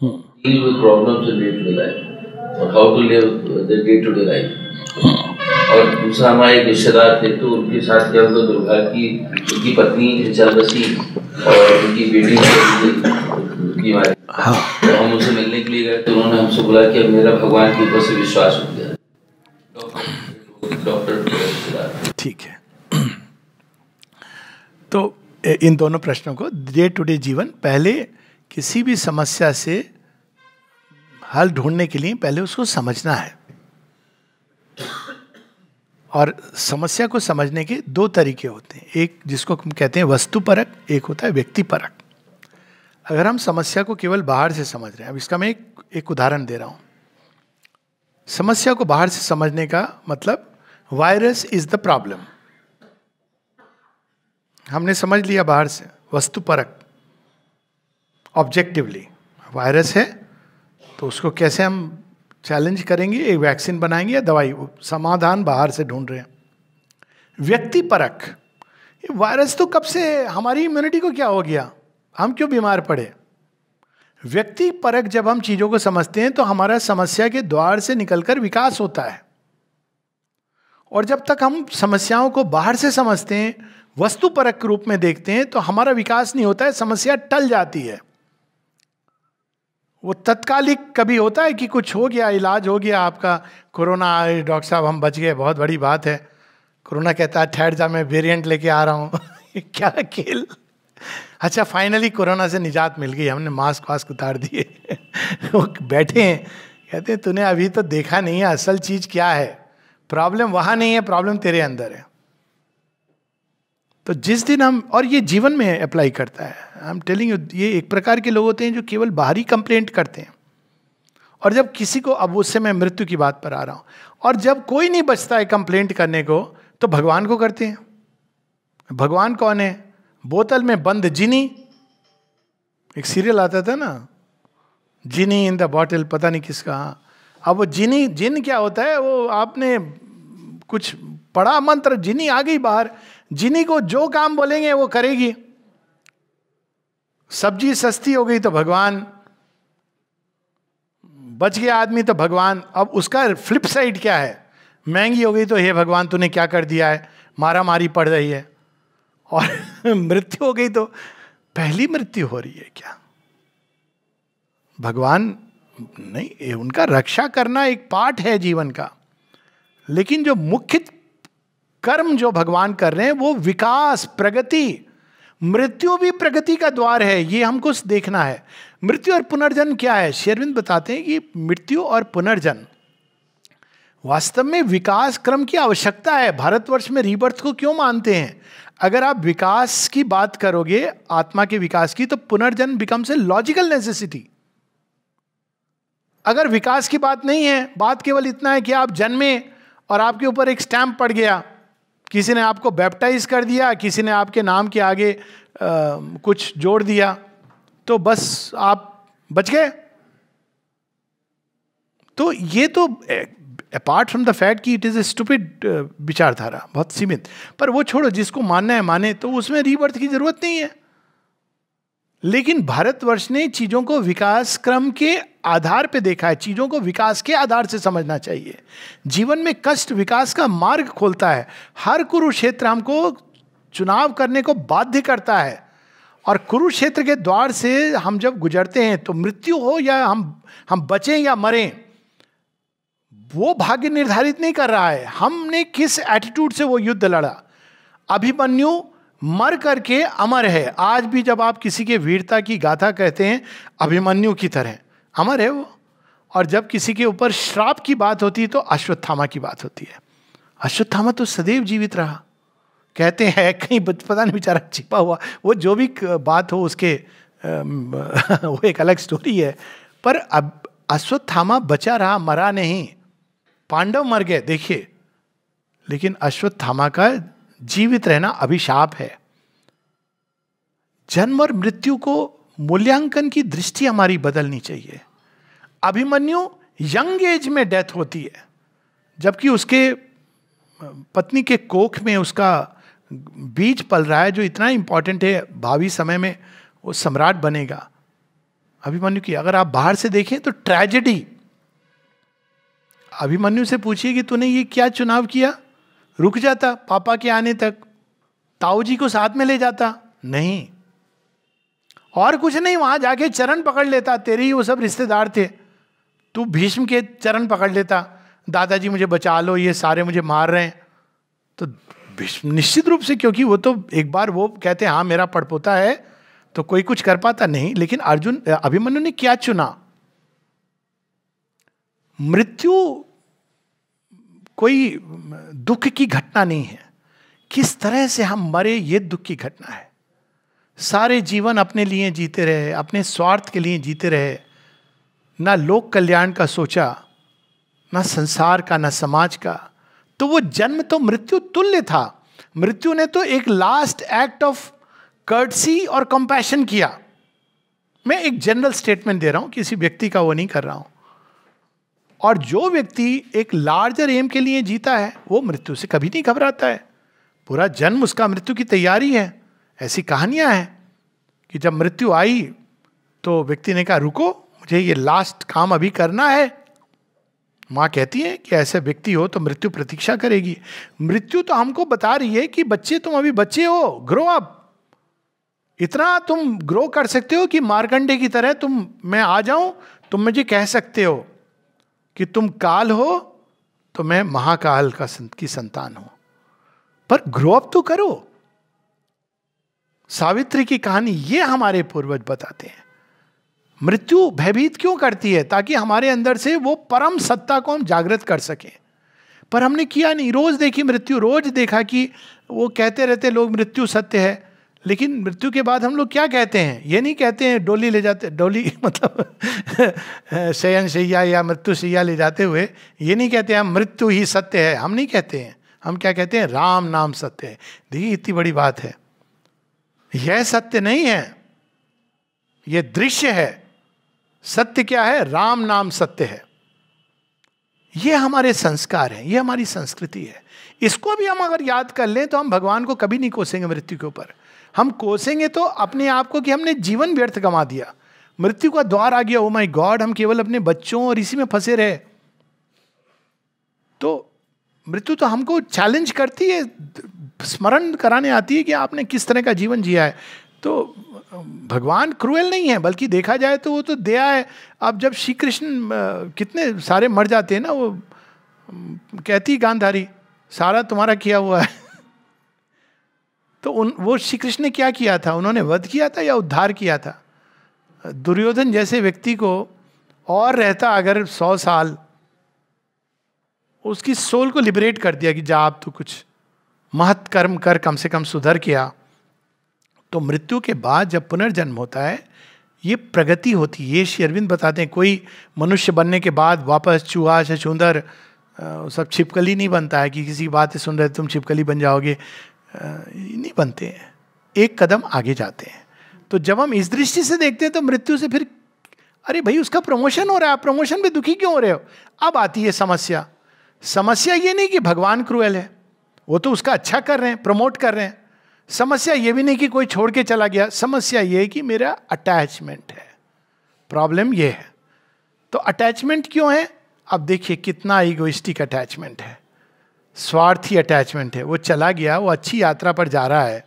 Hmm. deal with problems in day to day life how to live the day to day life. Hmm. और दूसरा हमारे एक रिश्तेदार थे तो उनके साथ क्या हुआ दुर्गा की उनकी पत्नी और उनकी बेटी हाँ। तो हम उनसे मिलने के लिए गए तो उन्होंने हमसे बोला कि अब मेरा भगवान के ऊपर से विश्वास हो गया डॉक्टर ठीक है तो इन दोनों प्रश्नों को डे टू डे जीवन पहले किसी भी समस्या से हल ढूंढने के लिए पहले उसको समझना है और समस्या को समझने के दो तरीके होते हैं एक जिसको हम कहते हैं वस्तु परक एक होता है व्यक्ति परक अगर हम समस्या को केवल बाहर से समझ रहे हैं अब इसका मैं एक एक उदाहरण दे रहा हूँ समस्या को बाहर से समझने का मतलब वायरस इज द प्रॉब्लम हमने समझ लिया बाहर से वस्तु परक ऑब्जेक्टिवली वायरस है तो उसको कैसे हम चैलेंज करेंगे एक वैक्सीन बनाएंगे या दवाई समाधान बाहर से ढूंढ रहे हैं व्यक्ति परक वायरस तो कब से हमारी इम्यूनिटी को क्या हो गया हम क्यों बीमार पड़े व्यक्ति परक जब हम चीज़ों को समझते हैं तो हमारा समस्या के द्वार से निकलकर विकास होता है और जब तक हम समस्याओं को बाहर से समझते हैं वस्तु परक रूप में देखते हैं तो हमारा विकास नहीं होता है समस्या टल जाती है वो तत्कालिक कभी होता है कि कुछ हो गया इलाज हो गया आपका कोरोना आए डॉक्टर साहब हम बच गए बहुत बड़ी बात है कोरोना कहता है ठहर जा मैं वेरिएंट लेके आ रहा हूँ क्या खेल अच्छा फाइनली कोरोना से निजात मिल गई हमने मास्क वास्क उतार दिए वो बैठे हैं कहते हैं तूने अभी तो देखा नहीं है असल चीज़ क्या है प्रॉब्लम वहाँ नहीं है प्रॉब्लम तेरे अंदर है तो जिस दिन हम और ये जीवन में अप्लाई करता है आई एम टेलिंग यू ये एक प्रकार के लोग होते हैं जो केवल बाहरी कंप्लेंट करते हैं और जब किसी को अब उससे मैं मृत्यु की बात पर आ रहा हूँ और जब कोई नहीं बचता है कंप्लेंट करने को तो भगवान को करते हैं भगवान कौन है बोतल में बंद जिनी एक सीरियल आता था ना जिनी इन द बॉटल पता नहीं किसका हाँ अब वो जिनी जिन क्या होता है वो आपने कुछ पढ़ा मंत्र जिनी आ गई बाहर जिन्हीं को जो काम बोलेंगे वो करेगी सब्जी सस्ती हो गई तो भगवान बच गया आदमी तो भगवान अब उसका फ्लिप साइड क्या है महंगी हो गई तो हे भगवान तूने क्या कर दिया है मारा मारी पड़ रही है और मृत्यु हो गई तो पहली मृत्यु हो रही है क्या भगवान नहीं उनका रक्षा करना एक पाठ है जीवन का लेकिन जो मुख्य कर्म जो भगवान कर रहे हैं वो विकास प्रगति मृत्यु भी प्रगति का द्वार है ये हमको देखना है मृत्यु और पुनर्जन्म क्या है शेरविंद बताते हैं कि मृत्यु और पुनर्जन्म वास्तव में विकास क्रम की आवश्यकता है भारतवर्ष में रीबर्थ को क्यों मानते हैं अगर आप विकास की बात करोगे आत्मा के विकास की तो पुनर्जन्म बिकम्स ए लॉजिकल नेसेसिटी अगर विकास की बात नहीं है बात केवल इतना है कि आप जन्मे और आपके ऊपर एक स्टैंप पड़ गया किसी ने आपको बैप्टाइज कर दिया किसी ने आपके नाम के आगे आ, कुछ जोड़ दिया तो बस आप बच गए तो ये तो अपार्ट फ्रॉम द फैक्ट कि इट इज़ ए स्टूपिड विचारधारा बहुत सीमित पर वो छोड़ो जिसको मानना है माने तो उसमें रीबर्थ की ज़रूरत नहीं है लेकिन भारतवर्ष ने चीज़ों को विकास क्रम के आधार पे देखा है चीज़ों को विकास के आधार से समझना चाहिए जीवन में कष्ट विकास का मार्ग खोलता है हर कुरुक्षेत्र हमको चुनाव करने को बाध्य करता है और कुरुक्षेत्र के द्वार से हम जब गुजरते हैं तो मृत्यु हो या हम हम बचें या मरें वो भाग्य निर्धारित नहीं कर रहा है हमने किस एटीट्यूड से वो युद्ध लड़ा अभिमन्यु मर करके अमर है आज भी जब आप किसी के वीरता की गाथा कहते हैं अभिमन्यु की तरह अमर है वो और जब किसी के ऊपर श्राप की बात होती है तो अश्वत्थामा की बात होती है अश्वत्थामा तो सदैव जीवित रहा कहते हैं कहीं पता नहीं बेचारा छिपा हुआ वो जो भी बात हो उसके वो एक अलग स्टोरी है पर अब अश्वत्थामा बचा रहा मरा नहीं पांडव मर गए देखिए लेकिन अश्वत्थामा का जीवित रहना अभिशाप है जन्म और मृत्यु को मूल्यांकन की दृष्टि हमारी बदलनी चाहिए अभिमन्यु यंग एज में डेथ होती है जबकि उसके पत्नी के कोख में उसका बीज पल रहा है जो इतना इंपॉर्टेंट है भावी समय में वो सम्राट बनेगा अभिमन्यु की अगर आप बाहर से देखें तो ट्रेजेडी अभिमन्यु से पूछिए कि तूने ये क्या चुनाव किया रुक जाता पापा के आने तक ताऊ जी को साथ में ले जाता नहीं और कुछ नहीं वहां जाके चरण पकड़ लेता तेरे ही वो सब रिश्तेदार थे तू भीष्म के चरण पकड़ लेता दादाजी मुझे बचा लो ये सारे मुझे मार रहे हैं तो भीष्म निश्चित रूप से क्योंकि वो तो एक बार वो कहते हाँ मेरा पड़पोता है तो कोई कुछ कर पाता नहीं लेकिन अर्जुन अभिमन्यु ने क्या चुना मृत्यु कोई दुख की घटना नहीं है किस तरह से हम मरे ये दुख की घटना है सारे जीवन अपने लिए जीते रहे अपने स्वार्थ के लिए जीते रहे ना लोक कल्याण का सोचा ना संसार का ना समाज का तो वो जन्म तो मृत्यु तुल्य था मृत्यु ने तो एक लास्ट एक्ट ऑफ कर्टसी और कंपैशन किया मैं एक जनरल स्टेटमेंट दे रहा हूं किसी व्यक्ति का वो नहीं कर रहा हूं और जो व्यक्ति एक लार्जर एम के लिए जीता है वो मृत्यु से कभी नहीं घबराता है पूरा जन्म उसका मृत्यु की तैयारी है ऐसी कहानियां हैं कि जब मृत्यु आई तो व्यक्ति ने कहा रुको मुझे ये लास्ट काम अभी करना है माँ कहती है कि ऐसे व्यक्ति हो तो मृत्यु प्रतीक्षा करेगी मृत्यु तो हमको बता रही है कि बच्चे तुम अभी बच्चे हो ग्रो अप इतना तुम ग्रो कर सकते हो कि मारकंडे की तरह तुम मैं आ जाऊं तुम मुझे कह सकते हो कि तुम काल हो तो मैं महाकाल का की संतान हूं पर ग्रो अप तो करो सावित्री की कहानी ये हमारे पूर्वज बताते हैं मृत्यु भयभीत क्यों करती है ताकि हमारे अंदर से वो परम सत्ता को हम जागृत कर सकें पर हमने किया नहीं रोज देखी मृत्यु रोज देखा कि वो कहते रहते लोग मृत्यु सत्य है लेकिन मृत्यु के बाद हम लोग क्या कहते हैं ये नहीं कहते हैं डोली ले जाते डोली मतलब शयन सैया या मृत्यु सैया ले जाते हुए ये नहीं कहते हम मृत्यु ही सत्य है हम नहीं कहते हैं हम क्या कहते हैं राम नाम सत्य है देखिए इतनी बड़ी बात है यह सत्य नहीं है यह दृश्य है सत्य क्या है राम नाम सत्य है ये हमारे संस्कार हैं ये हमारी संस्कृति है इसको भी हम अगर याद कर लें तो हम भगवान को कभी नहीं कोसेंगे मृत्यु के ऊपर हम कोसेंगे तो अपने आप को कि हमने जीवन व्यर्थ कमा दिया मृत्यु का द्वार आ गया ओ माई गॉड हम केवल अपने बच्चों और इसी में फंसे रहे तो मृत्यु तो हमको चैलेंज करती है स्मरण कराने आती है कि आपने किस तरह का जीवन जिया है तो भगवान क्रूएल नहीं है बल्कि देखा जाए तो वो तो दया है अब जब श्री कृष्ण कितने सारे मर जाते हैं ना वो कहती गांधारी सारा तुम्हारा किया हुआ है तो उन वो श्री कृष्ण ने क्या किया था उन्होंने वध किया था या उद्धार किया था दुर्योधन जैसे व्यक्ति को और रहता अगर सौ साल उसकी सोल को लिबरेट कर दिया कि जा आप तो कुछ महत कर्म कर कम से कम सुधर किया तो मृत्यु के बाद जब पुनर्जन्म होता है ये प्रगति होती है श्री अरविंद बताते हैं कोई मनुष्य बनने के बाद वापस चूहा छछूंदर सब छिपकली नहीं बनता है कि किसी बात सुन रहे तुम छिपकली बन जाओगे नहीं बनते हैं एक कदम आगे जाते हैं तो जब हम इस दृष्टि से देखते हैं तो मृत्यु से फिर अरे भाई उसका प्रमोशन हो रहा है आप प्रमोशन में दुखी क्यों हो रहे हो अब आती है समस्या समस्या ये नहीं कि भगवान क्रूएल है वो तो उसका अच्छा कर रहे हैं प्रमोट कर रहे हैं समस्या ये भी नहीं कि कोई छोड़ के चला गया समस्या ये है कि मेरा अटैचमेंट है प्रॉब्लम ये है तो अटैचमेंट क्यों है अब देखिए कितना ईगोइस्टिक अटैचमेंट है स्वार्थी अटैचमेंट है वो चला गया वो अच्छी यात्रा पर जा रहा है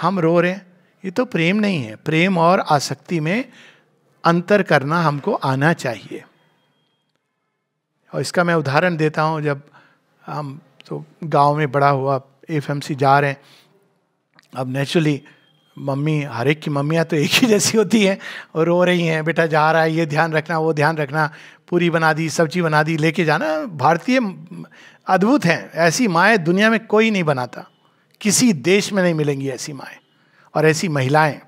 हम रो रहे हैं ये तो प्रेम नहीं है प्रेम और आसक्ति में अंतर करना हमको आना चाहिए और इसका मैं उदाहरण देता हूँ जब हम तो गांव में बड़ा हुआ एफ जा रहे हैं अब नेचुरली मम्मी हर एक की मम्मियाँ तो एक ही जैसी होती हैं और रो रही हैं बेटा जा रहा है ये ध्यान रखना वो ध्यान रखना पूरी बना दी सब्जी बना दी लेके जाना भारतीय अद्भुत हैं ऐसी माएँ दुनिया में कोई नहीं बनाता किसी देश में नहीं मिलेंगी ऐसी माएँ और ऐसी महिलाएं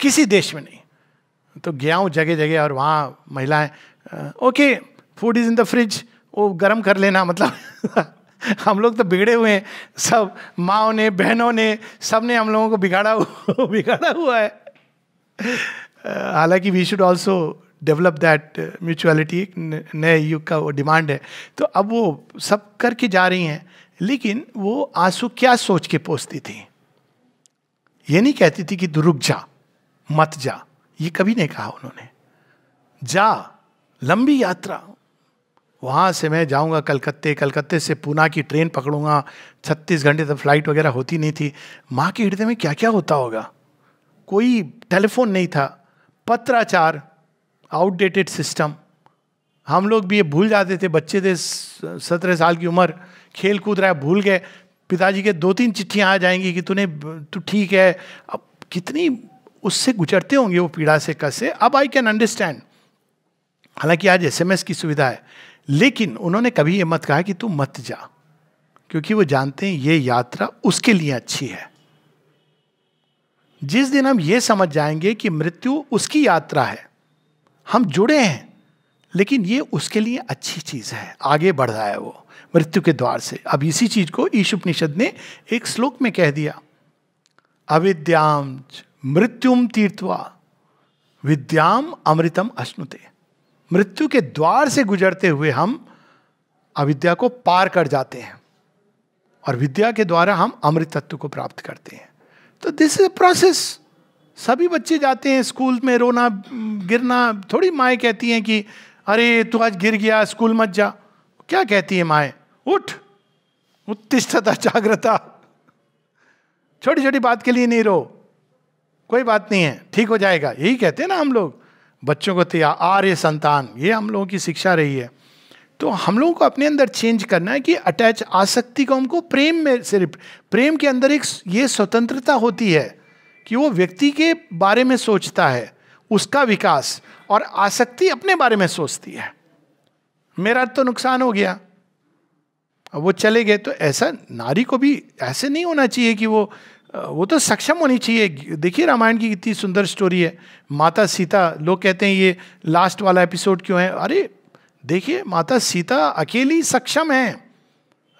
किसी देश में नहीं तो गया हूँ जगह जगह और वहाँ महिलाएं okay food is in the fridge वो गर्म कर लेना मतलब हम लोग तो बिगड़े हुए हैं सब माओ ने बहनों ने सब ने हम लोगों को बिगाड़ा बिगाड़ा हुआ है हालांकि we should also develop that mutuality एक नए युग का वो डिमांड है तो अब वो सब करके जा रही हैं लेकिन वो आंसू क्या सोच के पोसती थी ये नहीं कहती थी कि रुक जा मत जा ये कभी नहीं कहा उन्होंने जा लंबी यात्रा वहाँ से मैं जाऊँगा कलकत्ते कलकत्ते से पूना की ट्रेन पकड़ूंगा छत्तीस घंटे तक फ्लाइट वगैरह होती नहीं थी माँ के हृदय में क्या क्या होता होगा कोई टेलीफोन नहीं था पत्राचार आउटडेटेड सिस्टम हम लोग भी ये भूल जाते थे बच्चे थे सत्रह साल की उम्र खेल कूद रहा है भूल गए पिताजी के दो तीन चिट्ठियाँ आ जाएंगी कि तूने तू ठीक है अब कितनी उससे गुजरते होंगे वो पीड़ा से कसे अब आई कैन अंडरस्टैंड हालांकि आज एसएमएस की सुविधा है लेकिन उन्होंने कभी ये मत कहा कि तू मत जा क्योंकि वो जानते हैं ये यात्रा उसके लिए अच्छी है जिस दिन हम ये समझ जाएंगे कि मृत्यु उसकी यात्रा है हम जुड़े हैं लेकिन ये उसके लिए अच्छी चीज़ है आगे बढ़ रहा है वो मृत्यु के द्वार से अब इसी चीज़ को ईशुपनिषद ने एक श्लोक में कह दिया अविद्याम मृत्युम तीर्थवा विद्याम अमृतम अश्नुते मृत्यु के द्वार से गुजरते हुए हम अविद्या को पार कर जाते हैं और विद्या के द्वारा हम अमृतत्व को प्राप्त करते हैं तो दिस इज अ प्रोसेस सभी बच्चे जाते हैं स्कूल में रोना गिरना थोड़ी माएँ कहती हैं कि अरे तू आज गिर गया स्कूल मत जा क्या कहती है माए उठ उत्तिष्ठता जागृता छोटी छोटी बात के लिए नहीं रो कोई बात नहीं है ठीक हो जाएगा यही कहते हैं ना हम लोग बच्चों को तैयार आर्य संतान ये हम लोगों की शिक्षा रही है तो हम लोगों को अपने अंदर चेंज करना है कि अटैच आसक्ति को हमको प्रेम में सिर्फ प्रेम के अंदर एक ये स्वतंत्रता होती है कि वो व्यक्ति के बारे में सोचता है उसका विकास और आसक्ति अपने बारे में सोचती है मेरा तो नुकसान हो गया अब वो चले गए तो ऐसा नारी को भी ऐसे नहीं होना चाहिए कि वो वो तो सक्षम होनी चाहिए देखिए रामायण की इतनी सुंदर स्टोरी है माता सीता लोग कहते हैं ये लास्ट वाला एपिसोड क्यों है अरे देखिए माता सीता अकेली सक्षम है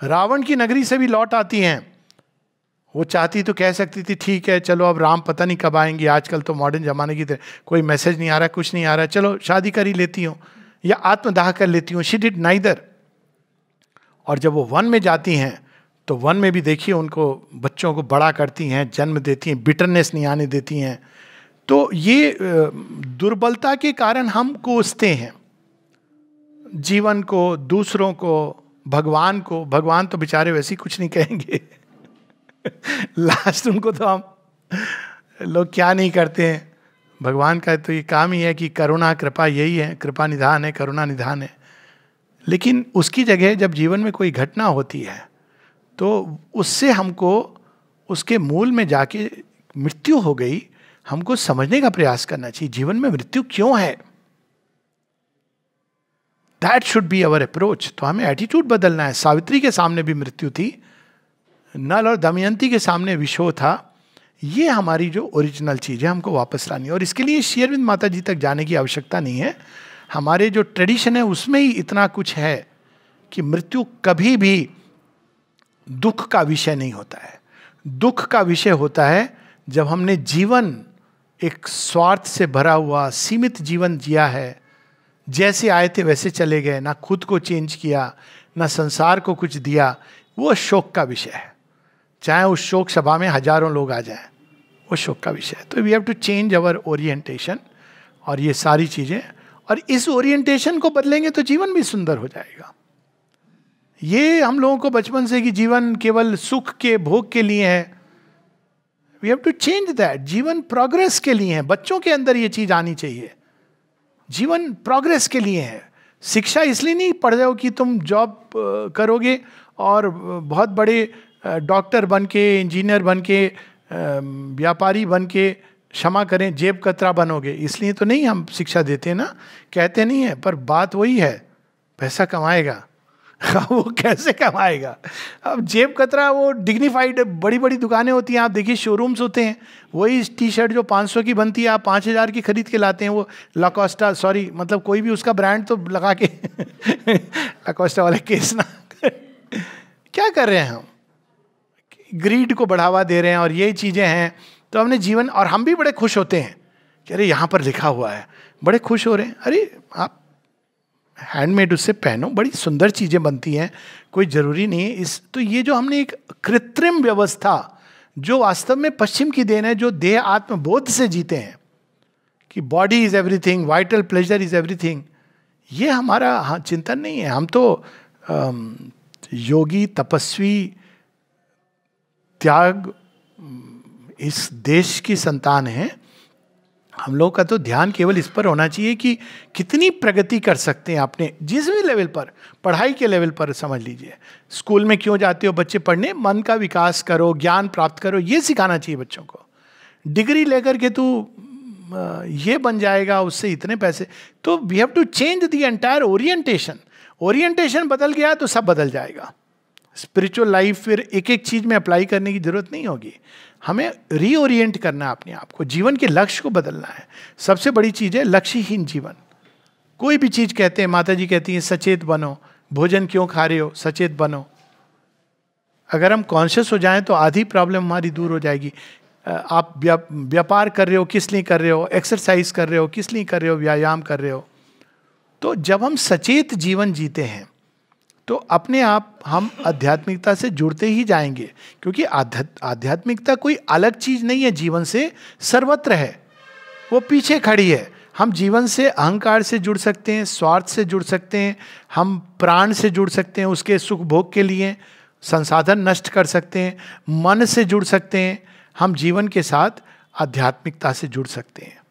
रावण की नगरी से भी लौट आती हैं वो चाहती तो कह सकती थी ठीक है चलो अब राम पता नहीं कब आएंगे आजकल तो मॉडर्न ज़माने की तरह कोई मैसेज नहीं आ रहा कुछ नहीं आ रहा चलो शादी कर ही लेती हूँ या आत्मदाह कर लेती हूँ शी डिड नाइदर और जब वो वन में जाती हैं तो वन में भी देखिए उनको बच्चों को बड़ा करती हैं जन्म देती हैं बिटरनेस नहीं आने देती हैं तो ये दुर्बलता के कारण हम कोसते हैं जीवन को दूसरों को भगवान को भगवान तो बेचारे वैसे कुछ नहीं कहेंगे लास्ट उनको तो हम लोग क्या नहीं करते हैं भगवान का तो ये काम ही है कि करुणा कृपा यही है कृपा निधान है करुणा निधान है लेकिन उसकी जगह जब जीवन में कोई घटना होती है तो उससे हमको उसके मूल में जाके मृत्यु हो गई हमको समझने का प्रयास करना चाहिए जीवन में मृत्यु क्यों है that should be our approach तो हमें एटीट्यूड बदलना है सावित्री के सामने भी मृत्यु थी नल और दमयंती के सामने विशो था ये हमारी जो ओरिजिनल चीज़ है हमको वापस लानी है और इसके लिए शेयरविंद माता जी तक जाने की आवश्यकता नहीं है हमारे जो ट्रेडिशन है उसमें ही इतना कुछ है कि मृत्यु कभी भी दुख का विषय नहीं होता है दुख का विषय होता है जब हमने जीवन एक स्वार्थ से भरा हुआ सीमित जीवन जिया है जैसे आए थे वैसे चले गए ना खुद को चेंज किया ना संसार को कुछ दिया वो शोक का विषय है चाहे उस शोक सभा में हजारों लोग आ जाए वो शोक का विषय है तो we have to change our orientation और ये सारी चीज़ें और इस ओरिएंटेशन को बदलेंगे तो जीवन भी सुंदर हो जाएगा ये हम लोगों को बचपन से कि जीवन केवल सुख के भोग के लिए है we have to change that जीवन प्रोग्रेस के लिए है बच्चों के अंदर ये चीज आनी चाहिए जीवन प्रोग्रेस के लिए है शिक्षा इसलिए नहीं पढ़ रहे हो कि तुम जॉब करोगे और बहुत बड़े डॉक्टर बन के इंजीनियर बन के व्यापारी बन के क्षमा करें जेब कतरा बनोगे इसलिए तो नहीं हम शिक्षा देते हैं ना कहते नहीं है पर बात वही है पैसा कमाएगा वो कैसे कमाएगा अब जेब कतरा वो डिग्निफाइड बड़ी बड़ी दुकानें होती हैं आप देखिए शोरूम्स होते हैं वही टी शर्ट जो 500 की बनती है आप 5000 की खरीद के लाते हैं वो लकोस्टा सॉरी मतलब कोई भी उसका ब्रांड तो लगा के लकोस्टा वाला केस ना क्या कर रहे हैं हम ग्रीड को बढ़ावा दे रहे हैं और ये चीज़ें हैं तो हमने जीवन और हम भी बड़े खुश होते हैं कि अरे यहाँ पर लिखा हुआ है बड़े खुश हो रहे हैं अरे आप हैंडमेड उससे पहनो बड़ी सुंदर चीज़ें बनती हैं कोई ज़रूरी नहीं है इस तो ये जो हमने एक कृत्रिम व्यवस्था जो वास्तव में पश्चिम की देन है जो देह आत्मबोध से जीते हैं कि body is everything vital pleasure is everything ये हमारा हाँ चिंतन नहीं है हम तो योगी तपस्वी त्याग इस देश की संतान है हम लोग का तो ध्यान केवल इस पर होना चाहिए कि कितनी प्रगति कर सकते हैं अपने जिस भी लेवल पर पढ़ाई के लेवल पर समझ लीजिए स्कूल में क्यों जाते हो बच्चे पढ़ने मन का विकास करो ज्ञान प्राप्त करो ये सिखाना चाहिए बच्चों को डिग्री लेकर के तू ये बन जाएगा उससे इतने पैसे तो we have to change the entire orientation orientation बदल गया तो सब बदल जाएगा स्पिरिचुअल लाइफ फिर एक एक चीज में अप्लाई करने की जरूरत नहीं होगी हमें रीओरिएंट करना है अपने आप को जीवन के लक्ष्य को बदलना है सबसे बड़ी चीज है लक्ष्यहीन जीवन कोई भी चीज कहते हैं माता जी कहती हैं सचेत बनो भोजन क्यों खा रहे हो सचेत बनो अगर हम कॉन्शियस हो जाएं तो आधी प्रॉब्लम हमारी दूर हो जाएगी आप व्यापार कर रहे हो किस लिए कर रहे हो एक्सरसाइज कर रहे हो किस लिए कर रहे हो व्यायाम कर रहे हो तो जब हम सचेत जीवन जीते हैं तो अपने आप हम आध्यात्मिकता से जुड़ते ही जाएंगे क्योंकि आध्यात्मिकता कोई अलग चीज़ नहीं है जीवन से सर्वत्र है वो पीछे खड़ी है हम जीवन से अहंकार से जुड़ सकते हैं स्वार्थ से जुड़ सकते हैं हम प्राण से जुड़ सकते हैं उसके सुख भोग के लिए संसाधन नष्ट कर सकते हैं मन से जुड़ सकते हैं हम जीवन के साथ आध्यात्मिकता से जुड़ सकते हैं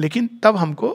लेकिन तब हमको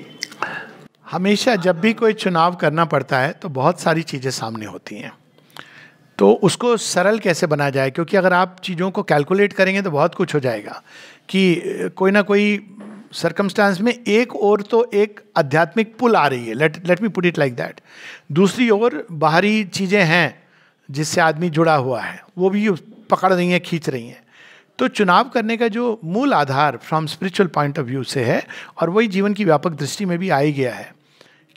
हमेशा जब भी कोई चुनाव करना पड़ता है तो बहुत सारी चीज़ें सामने होती हैं तो उसको सरल कैसे बनाया जाए क्योंकि अगर आप चीज़ों को कैलकुलेट करेंगे तो बहुत कुछ हो जाएगा कि कोई ना कोई सर्कमस्टांस में एक और तो एक आध्यात्मिक पुल आ रही है let let me put it like that दूसरी ओर बाहरी चीज़ें हैं जिससे आदमी जुड़ा हुआ है वो भी पकड़ रही हैं खींच रही हैं तो चुनाव करने का जो मूल आधार from spiritual point of view से है और वही जीवन की व्यापक दृष्टि में भी आ ही गया है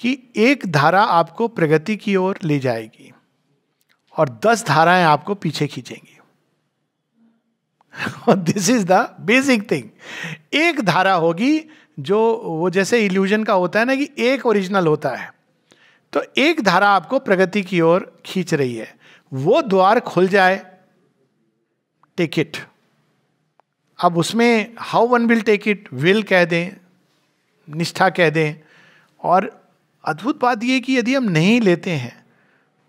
कि एक धारा आपको प्रगति की ओर ले जाएगी और दस धाराएं आपको पीछे खींचेंगी और this is the basic thing एक धारा होगी जो वो जैसे इल्यूजन का होता है ना कि एक ओरिजिनल होता है तो एक धारा आपको प्रगति की ओर खींच रही है वो द्वार खुल जाए टेक इट अब उसमें how one will take it will कह दें निष्ठा कह दें और अद्भुत बात यह कि यदि हम नहीं लेते हैं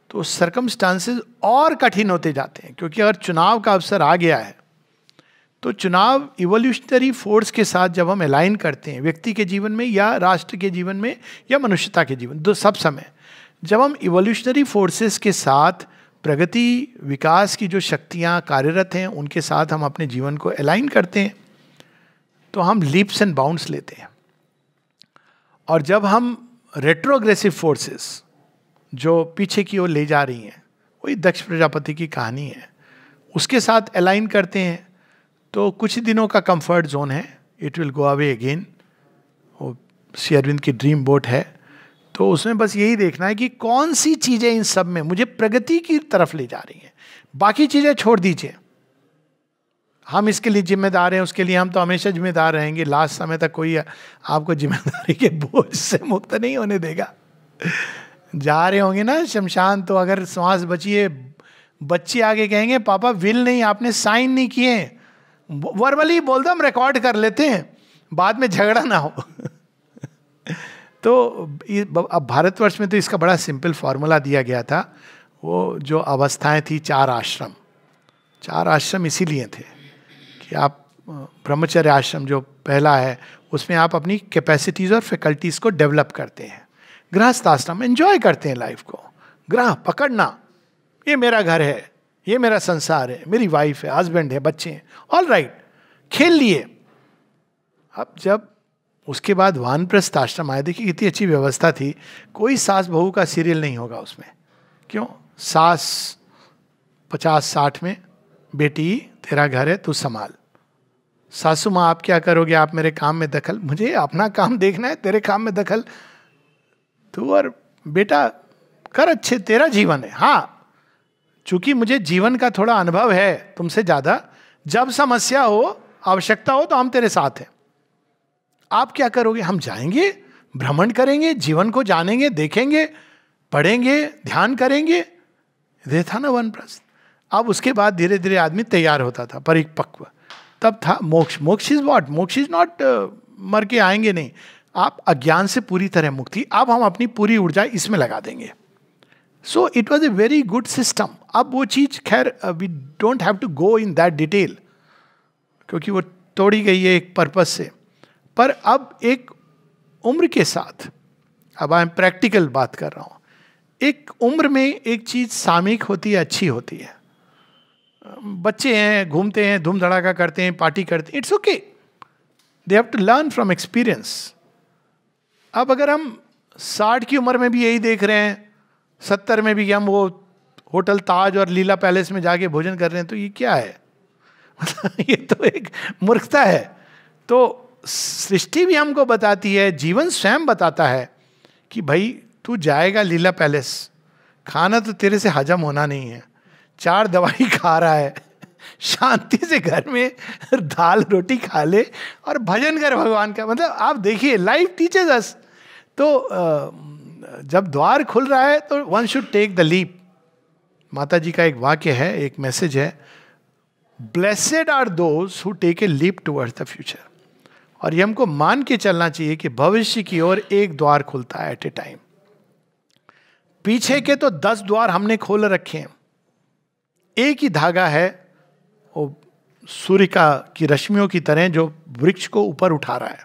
तो सरकमस्टांसेस और कठिन होते जाते हैं क्योंकि अगर चुनाव का अवसर आ गया है तो चुनाव इवोल्यूशनरी फोर्स के साथ जब हम अलाइन करते हैं व्यक्ति के जीवन में या राष्ट्र के जीवन में या मनुष्यता के जीवन दो सब समय जब हम इवोल्यूशनरी फोर्सेस के साथ प्रगति विकास की जो शक्तियाँ कार्यरत हैं उनके साथ हम अपने जीवन को अलाइन करते हैं तो हम लिप्स एंड बाउंड्स लेते हैं और जब हम रेट्रोग्रेसिव फोर्सेस जो पीछे की ओर ले जा रही हैं वही दक्ष प्रजापति की कहानी है उसके साथ अलाइन करते हैं तो कुछ दिनों का कंफर्ट जोन है it will go away again वो श्री अरविंद की ड्रीम बोट है तो उसमें बस यही देखना है कि कौन सी चीज़ें इन सब में मुझे प्रगति की तरफ ले जा रही हैं बाकी चीज़ें छोड़ दीजिए हम इसके लिए जिम्मेदार हैं उसके लिए हम तो हमेशा जिम्मेदार रहेंगे लास्ट समय तक कोई आपको जिम्मेदारी के बोझ से मुक्त नहीं होने देगा जा रहे होंगे ना शमशान तो अगर सांस बचिए बच्चे आगे कहेंगे पापा विल नहीं आपने साइन नहीं किए वर्बली बोल दो हम रिकॉर्ड कर लेते हैं बाद में झगड़ा ना हो तो अब भारतवर्ष में तो इसका बड़ा सिंपल फॉर्मूला दिया गया था वो जो अवस्थाएं थी चार आश्रम चार आश्रम इसीलिए थे आप ब्रह्मचर्य आश्रम जो पहला है उसमें आप अपनी कैपेसिटीज़ और फैकल्टीज़ को डेवलप करते हैं गृहस्थ आश्रम एंजॉय करते हैं लाइफ को ग्रह पकड़ना ये मेरा घर है ये मेरा संसार है मेरी वाइफ है हस्बैंड है बच्चे हैं ऑल राइट खेल लिए अब जब उसके बाद वानप्रस्थ आश्रम आया देखिए कितनी अच्छी व्यवस्था थी कोई सास बहू का सीरियल नहीं होगा उसमें क्यों सास पचास साठ में बेटी तेरा घर है तू संभाल सासू माँ आप क्या करोगे आप मेरे काम में दखल मुझे अपना काम देखना है तेरे काम में दखल तू और बेटा कर अच्छे तेरा जीवन है हाँ चूंकि मुझे जीवन का थोड़ा अनुभव है तुमसे ज़्यादा जब समस्या हो आवश्यकता हो तो हम तेरे साथ हैं आप क्या करोगे हम जाएंगे भ्रमण करेंगे जीवन को जानेंगे देखेंगे पढ़ेंगे ध्यान करेंगे रे था ना वन प्रश्न अब उसके बाद धीरे धीरे आदमी तैयार होता था परिपक्व तब था मोक्ष moksha is what moksha is not uh, मर के आएंगे नहीं आप अज्ञान से पूरी तरह मुक्ति अब हम अपनी पूरी ऊर्जा इसमें लगा देंगे so it was a very good system अब वो चीज़ खैर we don't have to go in that detail क्योंकि वो तोड़ी गई है एक पर्पज से पर अब एक उम्र के साथ अब आई एम प्रैक्टिकल बात कर रहा हूँ एक उम्र में एक चीज़ सामयिक होती है अच्छी होती है बच्चे हैं घूमते हैं धूम धड़ाका करते हैं पार्टी करते हैं it's okay they have to learn from experience अब अगर हम साठ की उम्र में भी यही देख रहे हैं सत्तर में भी हम वो होटल ताज और लीला पैलेस में जाके भोजन कर रहे हैं तो ये क्या है मतलब ये तो एक मूर्खता है तो सृष्टि भी हमको बताती है जीवन स्वयं बताता है कि भाई तू जाएगा लीला पैलेस खाना तो तेरे से हजम होना नहीं है चार दवाई खा रहा है शांति से घर में दाल रोटी खा ले और भजन कर भगवान का मतलब आप देखिए लाइफ टीचर्स अस तो जब द्वार खुल रहा है तो one should take the leap माता जी का एक वाक्य है एक मैसेज है blessed are those who take a leap towards the future और ये हमको मान के चलना चाहिए कि भविष्य की ओर एक द्वार खुलता है एट ए टाइम पीछे के तो दस द्वार हमने खोल रखे हैं एक ही धागा है वो सूर्य का की रश्मियों की तरह जो वृक्ष को ऊपर उठा रहा है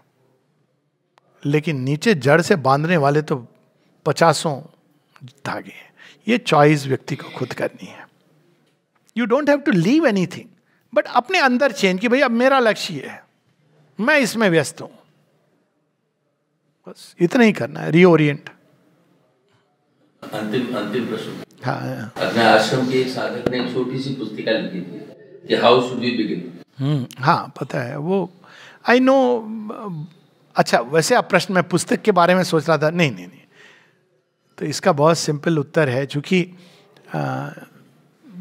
लेकिन नीचे जड़ से बांधने वाले तो पचासों धागे हैं ये चॉइस व्यक्ति को खुद करनी है you don't have to leave any thing but अपने अंदर चेंज कि भाई अब मेरा लक्ष्य ये है मैं इसमें व्यस्त हूं बस इतना ही करना है रीओरियंट अंतिम अंतिम प्रश्न हाँ अपने आश्रम के साधक ने छोटी सी पुस्तिका लिखी थी कि हाउ शुड वी बिगिन हाँ पता है वो आई नो अच्छा वैसे आप प्रश्न में पुस्तक के बारे में सोच रहा था नहीं नहीं नहीं तो इसका बहुत सिंपल उत्तर है चूँकि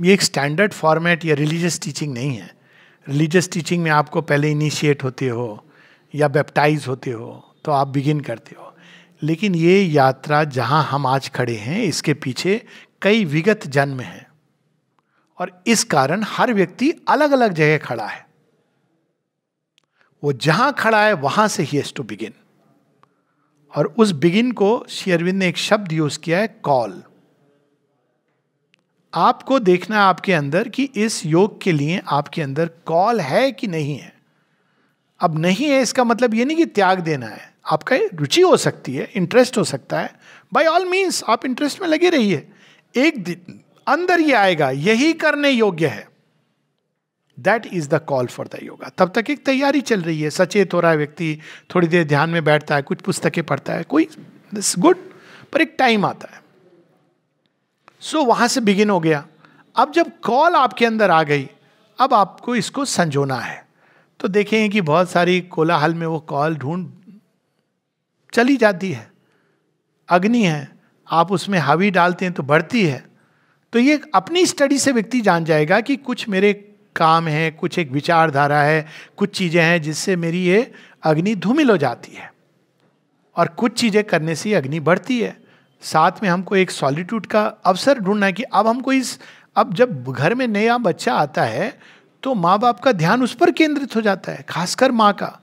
ये एक स्टैंडर्ड फॉर्मेट या रिलीजियस टीचिंग नहीं है रिलीजियस टीचिंग में आपको पहले इनिशिएट होते हो या बेप्टाइज होते हो तो आप बिगिन करते हो लेकिन ये यात्रा जहाँ हम आज खड़े हैं इसके पीछे कई विगत जन्म हैं और इस कारण हर व्यक्ति अलग अलग जगह खड़ा है वो जहां खड़ा है वहां से ही हैज टू बिगिन और उस बिगिन को शेयरविंद ने एक शब्द यूज किया है कॉल आपको देखना आपके अंदर कि इस योग के लिए आपके अंदर कॉल है कि नहीं है अब नहीं है इसका मतलब ये नहीं कि त्याग देना है आपका रुचि हो सकती है इंटरेस्ट हो सकता है बाय ऑल मीन्स आप इंटरेस्ट में लगे रहिए एक दिन अंदर ही आएगा यही करने योग्य है that is the call for the yoga तब तक एक तैयारी चल रही है सचेत हो रहा है व्यक्ति थोड़ी देर ध्यान में बैठता है कुछ पुस्तकें पढ़ता है कोई दिस गुड पर एक टाइम आता है सो so, वहां से बिगिन हो गया अब जब कॉल आपके अंदर आ गई अब आपको इसको संजोना है तो देखें कि बहुत सारी कोलाहल में वो कॉल ढूंढ चली जाती है अग्नि है आप उसमें हावी डालते हैं तो बढ़ती है तो ये अपनी स्टडी से व्यक्ति जान जाएगा कि कुछ मेरे काम है कुछ एक विचारधारा है कुछ चीज़ें हैं जिससे मेरी ये अग्नि धूमिल हो जाती है और कुछ चीज़ें करने से अग्नि बढ़ती है साथ में हमको एक सॉलिट्यूड का अवसर ढूंढना है कि अब हमको इस अब जब घर में नया बच्चा आता है तो माँ बाप का ध्यान उस पर केंद्रित हो जाता है खासकर माँ का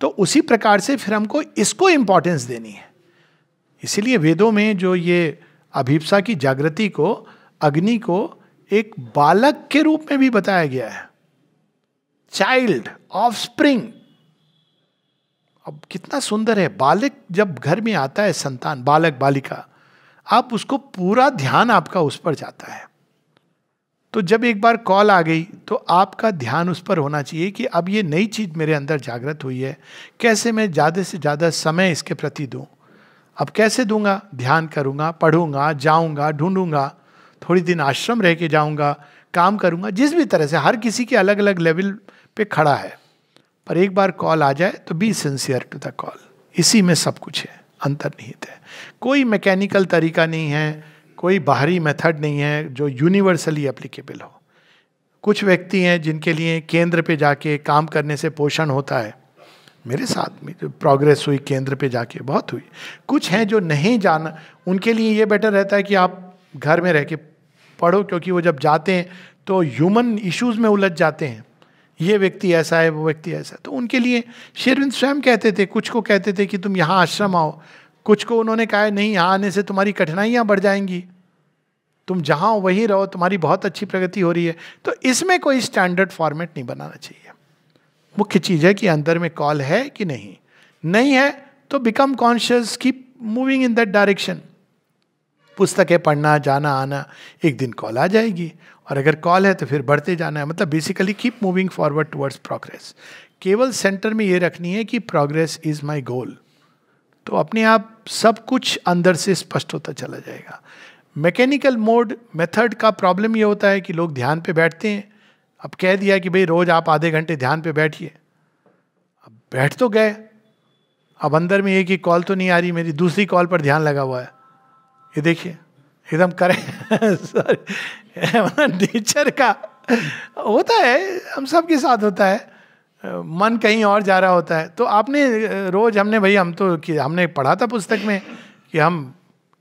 तो उसी प्रकार से फिर हमको इसको इम्पोर्टेंस देनी है इसीलिए वेदों में जो ये अभिप्सा की जागृति को अग्नि को एक बालक के रूप में भी बताया गया है चाइल्ड ऑफ स्प्रिंग अब कितना सुंदर है बालक जब घर में आता है संतान बालक बालिका आप उसको पूरा ध्यान आपका उस पर जाता है तो जब एक बार कॉल आ गई तो आपका ध्यान उस पर होना चाहिए कि अब ये नई चीज़ मेरे अंदर जागृत हुई है कैसे मैं ज़्यादा से ज़्यादा समय इसके प्रति दूँ अब कैसे दूंगा ध्यान करूंगा पढ़ूंगा जाऊंगा ढूंढूंगा थोड़ी दिन आश्रम रह के जाऊंगा काम करूंगा जिस भी तरह से हर किसी के अलग अलग लेवल पे खड़ा है पर एक बार कॉल आ जाए तो be sincere to the call इसी में सब कुछ है अंतर्निहित है कोई मैकेनिकल तरीका नहीं है कोई बाहरी मेथड नहीं है जो यूनिवर्सली एप्लीकेबल हो कुछ व्यक्ति हैं जिनके लिए केंद्र पे जाके काम करने से पोषण होता है मेरे साथ में जो प्रोग्रेस हुई केंद्र पे जाके बहुत हुई कुछ हैं जो नहीं जाना उनके लिए ये बेटर रहता है कि आप घर में रह के पढ़ो क्योंकि वो जब जाते हैं तो ह्यूमन इश्यूज में उलझ जाते हैं ये व्यक्ति ऐसा है वो व्यक्ति ऐसा है तो उनके लिए शेरविंद स्वयं कहते थे कुछ को कहते थे कि तुम यहाँ आश्रम आओ कुछ को उन्होंने कहा नहीं यहाँ आने से तुम्हारी कठिनाइयाँ बढ़ जाएंगी तुम जहाँ हो वहीं रहो तुम्हारी बहुत अच्छी प्रगति हो रही है तो इसमें कोई स्टैंडर्ड फॉर्मेट नहीं बनाना चाहिए मुख्य चीज है कि अंदर में कॉल है कि नहीं नहीं है तो become conscious keep moving in that direction पुस्तकें पढ़ना जाना आना एक दिन कॉल आ जाएगी और अगर कॉल है तो फिर बढ़ते जाना है मतलब basically keep moving forward towards progress केवल सेंटर में ये रखनी है कि प्रोग्रेस इज माई गोल तो अपने आप सब कुछ अंदर से स्पष्ट होता चला जाएगा मैकेनिकल मोड मेथड का प्रॉब्लम ये होता है कि लोग ध्यान पे बैठते हैं अब कह दिया कि भाई रोज आप आधे घंटे ध्यान पे बैठिए अब बैठ तो गए अब अंदर में एक ही कॉल तो नहीं आ रही मेरी दूसरी कॉल पर ध्यान लगा हुआ है ये देखिए एकदम करें सॉरी मतलब का होता है हम सब के साथ होता है मन कहीं और जा रहा होता है तो आपने रोज हमने भाई हम तो कि हमने पढ़ा था पुस्तक में कि हम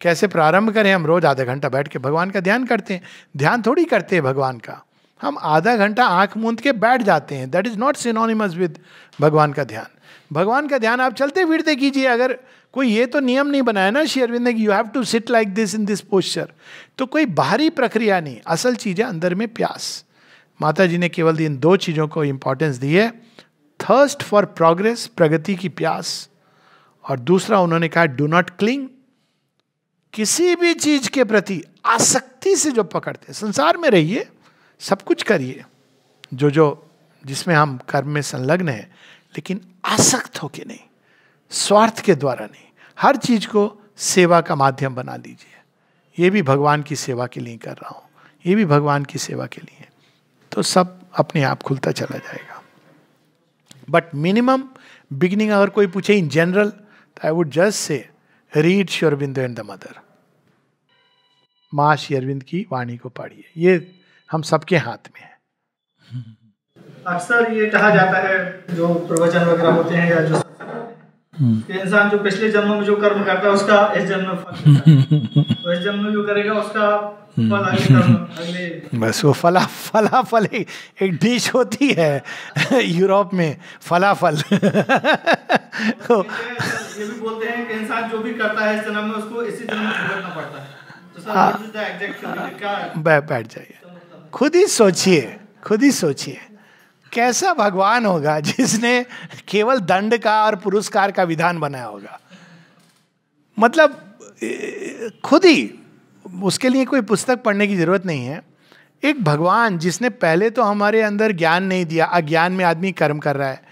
कैसे प्रारंभ करें हम रोज आधा घंटा बैठ के भगवान का ध्यान करते हैं ध्यान थोड़ी करते हैं भगवान का हम आधा घंटा आंख मूंद के बैठ जाते हैं that is not synonymous with भगवान का ध्यान भगवान का ध्यान आप चलते फिरते कीजिए अगर कोई ये तो नियम नहीं बनाया ना Aurobindo you have to sit like this in this posture तो कोई बाहरी प्रक्रिया नहीं असल चीज है अंदर में प्यास माता जी ने केवल इन दो चीज़ों को इंपॉर्टेंस दी है थर्स्ट फॉर प्रोग्रेस प्रगति की प्यास और दूसरा उन्होंने कहा डू नॉट क्लिंग किसी भी चीज के प्रति आसक्ति से जो पकड़ते संसार में रहिए सब कुछ करिए जो जो जिसमें हम कर्म में संलग्न है लेकिन आसक्त हो के नहीं स्वार्थ के द्वारा नहीं हर चीज को सेवा का माध्यम बना लीजिए ये भी भगवान की सेवा के लिए कर रहा हूँ ये भी भगवान की सेवा के लिए तो सब अपने आप खुलता चला जाएगा बट मिनिमम बिगिनिंग अगर कोई पूछे इन जनरल तो I would just say read Sri Aurobindo and the Mother माँ श्री अरविंद की वाणी को पाड़िए ये हम सबके हाथ में है अक्सर ये कहा जाता है जो प्रवचन वगैरह होते हैं या जो हम्म। इंसान जो पिछले जन्म में जो कर्म करता है उसका इस जन्म में फल तो इस जन्म में जो करेगा उसका हम्म। बस वो फला फला फल एक, डिश होती है यूरोप में फला फल तो ये भी बोलते हैं कि इंसान जो भी करता है इस जन्म में उसको इसी जन्म में भुगतना पड़ता है तो सर हाँ। हाँ। बैठ जाइए खुद ही सोचिए खुद ही सोचिए कैसा भगवान होगा जिसने केवल दंड का और पुरस्कार का विधान बनाया होगा मतलब खुद ही उसके लिए कोई पुस्तक पढ़ने की जरूरत नहीं है एक भगवान जिसने पहले तो हमारे अंदर ज्ञान नहीं दिया अज्ञान में आदमी कर्म कर रहा है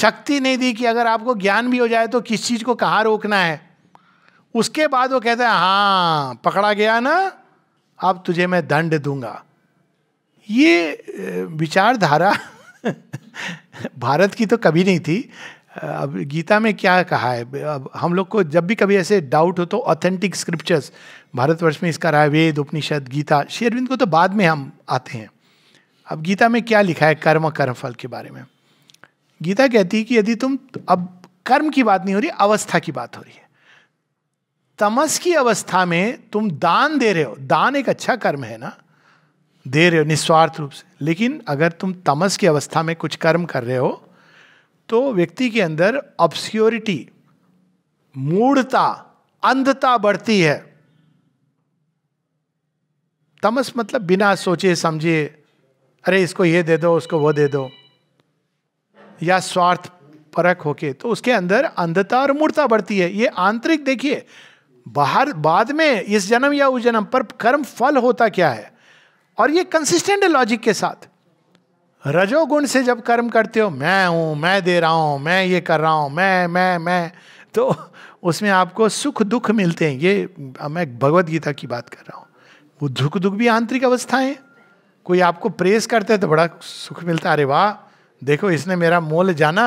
शक्ति नहीं दी कि अगर आपको ज्ञान भी हो जाए तो किस चीज को कहाँ रोकना है उसके बाद वो कहता है हाँ पकड़ा गया ना अब तुझे मैं दंड दूंगा ये विचारधारा भारत की तो कभी नहीं थी अब गीता में क्या कहा है अब हम लोग को जब भी कभी ऐसे डाउट हो तो ऑथेंटिक स्क्रिप्चर्स भारतवर्ष में इसका रहा है वेद उपनिषद गीता शेरविंद को तो बाद में हम आते हैं अब गीता में क्या लिखा है कर्म कर्मफल के बारे में गीता कहती है कि यदि तुम अब कर्म की बात नहीं हो रही अवस्था की बात हो रही है तमस की अवस्था में तुम दान दे रहे हो दान एक अच्छा कर्म है ना दे रहे हो निस्वार्थ रूप से लेकिन अगर तुम तमस की अवस्था में कुछ कर्म कर रहे हो तो व्यक्ति के अंदर ऑब्स्योरिटी मूढ़ता अंधता बढ़ती है तमस मतलब बिना सोचे समझे अरे इसको ये दे दो उसको वो दे दो या स्वार्थ परक होके तो उसके अंदर अंधता और मूर्ता बढ़ती है ये आंतरिक देखिए बाहर बाद में इस जन्म या उस जन्म पर कर्म फल होता क्या है और ये कंसिस्टेंट है लॉजिक के साथ रजोगुण से जब कर्म करते हो मैं हूं मैं दे रहा हूं मैं ये कर रहा हूं मैं मैं मैं तो उसमें आपको सुख दुख मिलते हैं ये मैं भगवत गीता की बात कर रहा हूं वो दुख दुख भी आंतरिक अवस्थाएं कोई आपको प्रेस करते है तो बड़ा सुख मिलता है अरे वाह देखो इसने मेरा मोल जाना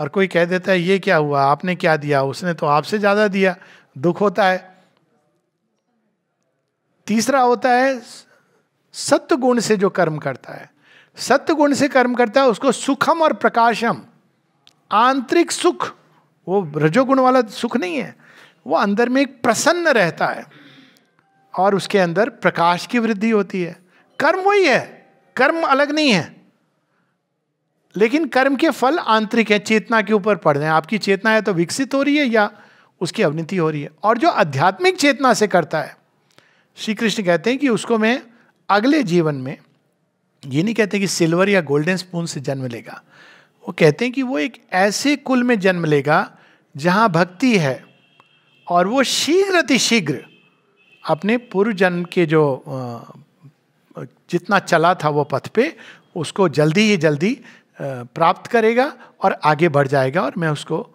और कोई कह देता है ये क्या हुआ आपने क्या दिया उसने तो आपसे ज़्यादा दिया दुख होता है तीसरा होता है सत्य गुण से जो कर्म करता है सत्य गुण से कर्म करता है उसको सुखम और प्रकाशम आंतरिक सुख वो रजोगुण वाला सुख नहीं है वो अंदर में एक प्रसन्न रहता है और उसके अंदर प्रकाश की वृद्धि होती है कर्म वही है कर्म अलग नहीं है लेकिन कर्म के फल आंतरिक है चेतना के ऊपर पड़ रहे हैं आपकी चेतना है तो विकसित हो रही है या उसकी अवनीति हो रही है और जो आध्यात्मिक चेतना से करता है श्री कृष्ण कहते हैं कि उसको मैं अगले जीवन में ये नहीं कहते कि सिल्वर या गोल्डन स्पून से जन्म लेगा वो कहते हैं कि वो एक ऐसे कुल में जन्म लेगा जहाँ भक्ति है और वो शीघ्र शीघ्र अपने पूर्व जन्म के जो जितना चला था वो पथ पे उसको जल्दी ही जल्दी प्राप्त करेगा और आगे बढ़ जाएगा और मैं उसको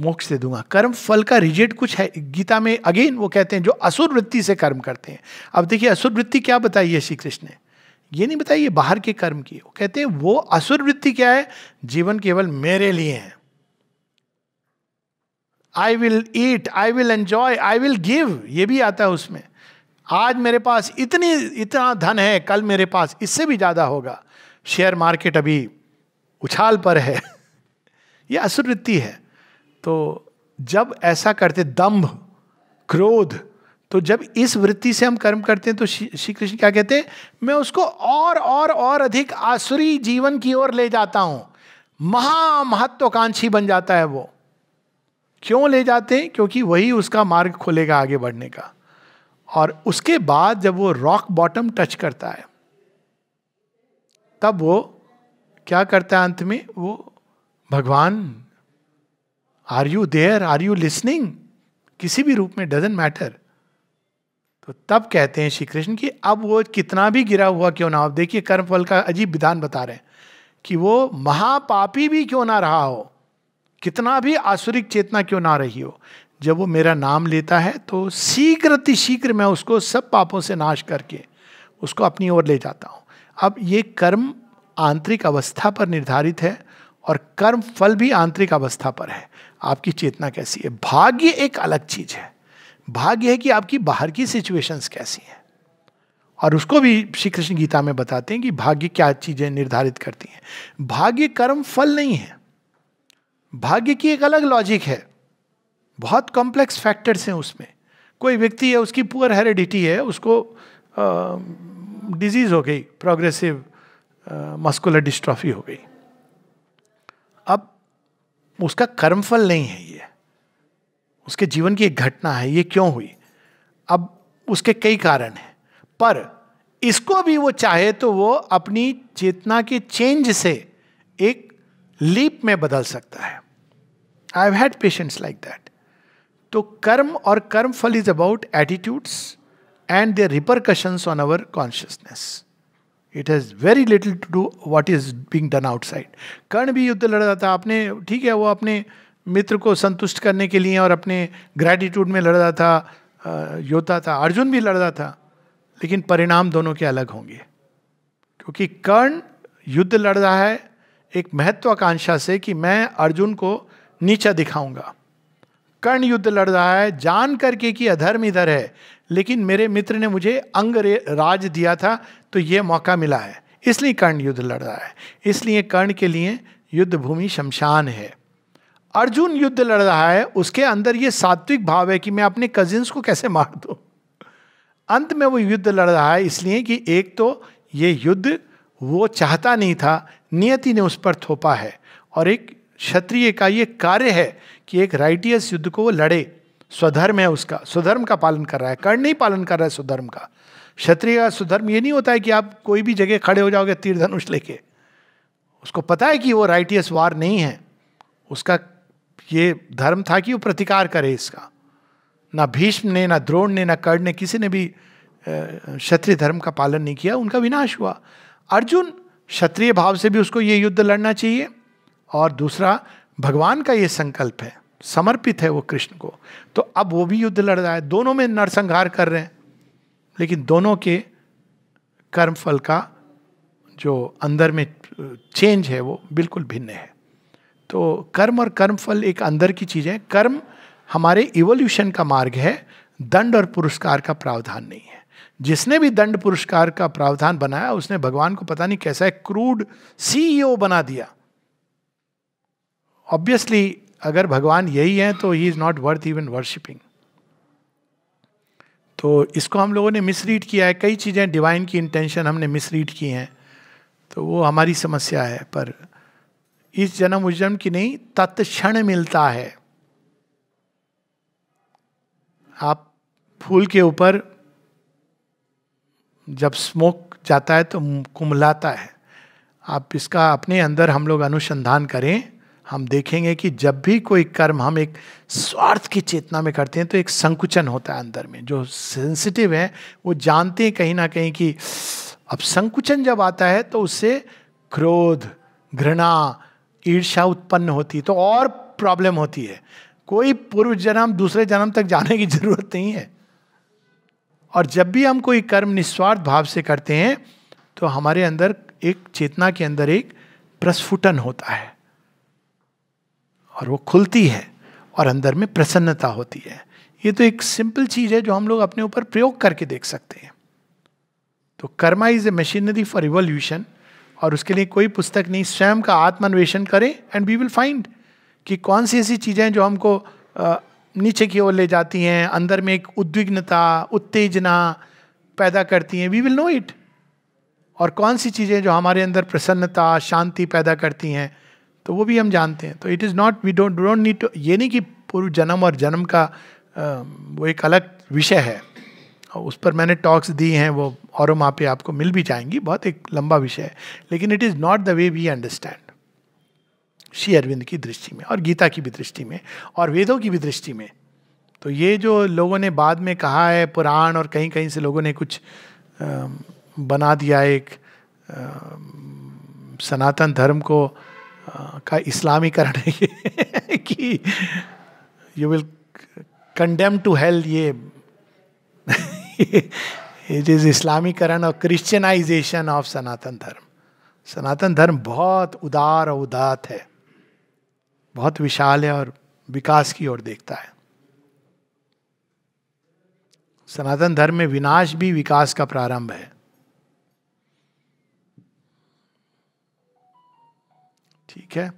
मोक्ष दे दूंगा कर्म फल का रिजेट कुछ है गीता में अगेन वो कहते हैं जो असुर वृत्ति से कर्म करते हैं अब देखिए असुर वृत्ति क्या बताई है श्री कृष्ण ने ये नहीं बताई ये बाहर के कर्म की वो कहते हैं वो असुर वृत्ति क्या है जीवन केवल मेरे लिए है I will eat I will enjoy I will give ये भी आता है उसमें आज मेरे पास इतनी इतना धन है कल मेरे पास इससे भी ज़्यादा होगा शेयर मार्केट अभी उछाल पर है यह असुर वृत्ति है तो जब ऐसा करते दम्भ क्रोध तो जब इस वृत्ति से हम कर्म करते हैं तो श्री कृष्ण क्या कहते हैं मैं उसको और और और अधिक आसुरी जीवन की ओर ले जाता हूं महा महत्वाकांक्षी बन जाता है वो क्यों ले जाते हैं क्योंकि वही उसका मार्ग खोलेगा आगे बढ़ने का और उसके बाद जब वो रॉक बॉटम टच करता है तब वो क्या करता है अंत में वो भगवान are you there are you listening किसी भी रूप में डजेंट मैटर तो तब कहते हैं श्री कृष्ण कि अब वो कितना भी गिरा हुआ क्यों ना हो देखिए कर्म फल का अजीब विधान बता रहे हैं कि वो महापापी भी क्यों ना रहा हो कितना भी आसुरिक चेतना क्यों ना रही हो जब वो मेरा नाम लेता है तो शीघ्र शीघ्र मैं उसको सब पापों से नाश करके उसको अपनी ओर ले जाता हूँ अब ये कर्म आंतरिक अवस्था पर निर्धारित है और कर्म फल भी आंतरिक अवस्था पर है आपकी चेतना कैसी है भाग्य एक अलग चीज है भाग्य है कि आपकी बाहर की सिचुएशंस कैसी हैं और उसको भी श्री कृष्ण गीता में बताते हैं कि भाग्य क्या चीजें निर्धारित करती हैं भाग्य कर्म फल नहीं है भाग्य की एक अलग लॉजिक है बहुत कॉम्प्लेक्स फैक्टर्स हैं उसमें कोई व्यक्ति है उसकी पुअर हेरिडिटी है उसको डिजीज हो गई प्रोग्रेसिव मस्कुलर डिस्ट्रॉफी हो गई अब उसका कर्मफल नहीं है ये उसके जीवन की एक घटना है ये क्यों हुई अब उसके कई कारण हैं पर इसको भी वो चाहे तो वो अपनी चेतना के चेंज से एक लीप में बदल सकता है I had patients like that तो कर्म और कर्म फल is about attitudes and their repercussions on our consciousness it has very little to do what is being done outside Karna भी युद्ध लड़ रहा था आपने ठीक है वो अपने मित्र को संतुष्ट करने के लिए और अपने ग्रैटिट्यूड में लड़ रहा था योद्धा था अर्जुन भी लड़ रहा था लेकिन परिणाम दोनों के अलग होंगे क्योंकि कर्ण युद्ध लड़ रहा है एक महत्वाकांक्षा से कि मैं अर्जुन को नीचा दिखाऊंगा कर्ण युद्ध लड़ रहा है जान करके कि अधर्म इधर है लेकिन मेरे मित्र ने मुझे अंग राज दिया था तो ये मौका मिला है इसलिए कर्ण युद्ध लड़ रहा है इसलिए कर्ण के लिए युद्ध भूमि शमशान है अर्जुन युद्ध लड़ रहा है उसके अंदर ये सात्विक भाव है कि मैं अपने कजिन्स को कैसे मार दूँ अंत में वो युद्ध लड़ रहा है इसलिए कि एक तो ये युद्ध वो चाहता नहीं था नियति ने उस पर थोपा है और एक क्षत्रिय का ये कार्य है कि एक राइटियस युद्ध को वो लड़े स्वधर्म है उसका स्वधर्म का पालन कर रहा है कर्ण नहीं पालन कर रहा है स्वधर्म का क्षत्रिय का स्वधर्म ये नहीं होता है कि आप कोई भी जगह खड़े हो जाओगे तीर धनुष लेके उसको पता है कि वो राइटियस वार नहीं है उसका ये धर्म था कि वो प्रतिकार करे इसका ना भीष्म ने ना द्रोण ने ना कर्ण ने किसी ने भी क्षत्रिय धर्म का पालन नहीं किया उनका विनाश हुआ अर्जुन क्षत्रिय भाव से भी उसको ये युद्ध लड़ना चाहिए और दूसरा भगवान का ये संकल्प है समर्पित है वो कृष्ण को तो अब वो भी युद्ध लड़ रहा है दोनों में नरसंहार कर रहे हैं लेकिन दोनों के कर्म फल का जो अंदर में चेंज है वो बिल्कुल भिन्न है तो कर्म और कर्म फल एक अंदर की चीज़ है कर्म हमारे इवोल्यूशन का मार्ग है दंड और पुरस्कार का प्रावधान नहीं है जिसने भी दंड पुरस्कार का प्रावधान बनाया उसने भगवान को पता नहीं कैसा है क्रूड सीईओ e बना दिया ऑब्वियसली अगर भगवान यही है तो he is not worth even worshipping तो इसको हम लोगों ने मिसरीड किया है कई चीज़ें डिवाइन की इंटेंशन हमने मिसरीड की हैं तो वो हमारी समस्या है पर इस जन्म उस जन्म की नहीं तत्क्षण मिलता है आप फूल के ऊपर जब स्मोक जाता है तो कुमलाता है आप इसका अपने अंदर हम लोग अनुसंधान करें हम देखेंगे कि जब भी कोई कर्म हम एक स्वार्थ की चेतना में करते हैं तो एक संकुचन होता है अंदर में जो सेंसिटिव है वो जानते हैं कहीं ना कहीं कि अब संकुचन जब आता है तो उससे क्रोध घृणा ईर्षा उत्पन्न होती है तो और प्रॉब्लम होती है कोई पूर्व जन्म दूसरे जन्म तक जाने की जरूरत नहीं है और जब भी हम कोई कर्म निस्वार्थ भाव से करते हैं तो हमारे अंदर एक चेतना के अंदर एक प्रस्फुटन होता है और वो खुलती है और अंदर में प्रसन्नता होती है ये तो एक सिंपल चीज है जो हम लोग अपने ऊपर प्रयोग करके देख सकते हैं तो karma is a machinery for revolution और उसके लिए कोई पुस्तक नहीं स्वयं का आत्मान्वेषण करें एंड वी विल फाइंड कि कौन सी ऐसी चीज़ें जो हमको नीचे की ओर ले जाती हैं अंदर में एक उद्विग्नता उत्तेजना पैदा करती हैं वी विल नो इट और कौन सी चीज़ें जो हमारे अंदर प्रसन्नता शांति पैदा करती हैं तो वो भी हम जानते हैं तो it is not we don't don't need to ये नहीं कि पूर्व जन्म और जन्म का वो एक अलग विषय है उस पर मैंने टॉक्स दी हैं वो और वहाँ पे आपको मिल भी जाएंगी बहुत एक लंबा विषय है लेकिन it is not the way we understand Shri Aurobindo की दृष्टि में और गीता की भी दृष्टि में और वेदों की भी दृष्टि में तो ये जो लोगों ने बाद में कहा है पुराण और कहीं कहीं से लोगों ने कुछ बना दिया एक सनातन धर्म को का इस्लामीकरण है कि you will condemn to hell ये इट इज इस्लामीकरण और क्रिश्चियनाइजेशन ऑफ सनातन धर्म सनातन धर्म बहुत उदार और उदात है बहुत विशाल है और विकास की ओर देखता है सनातन धर्म में विनाश भी विकास का प्रारंभ है okay?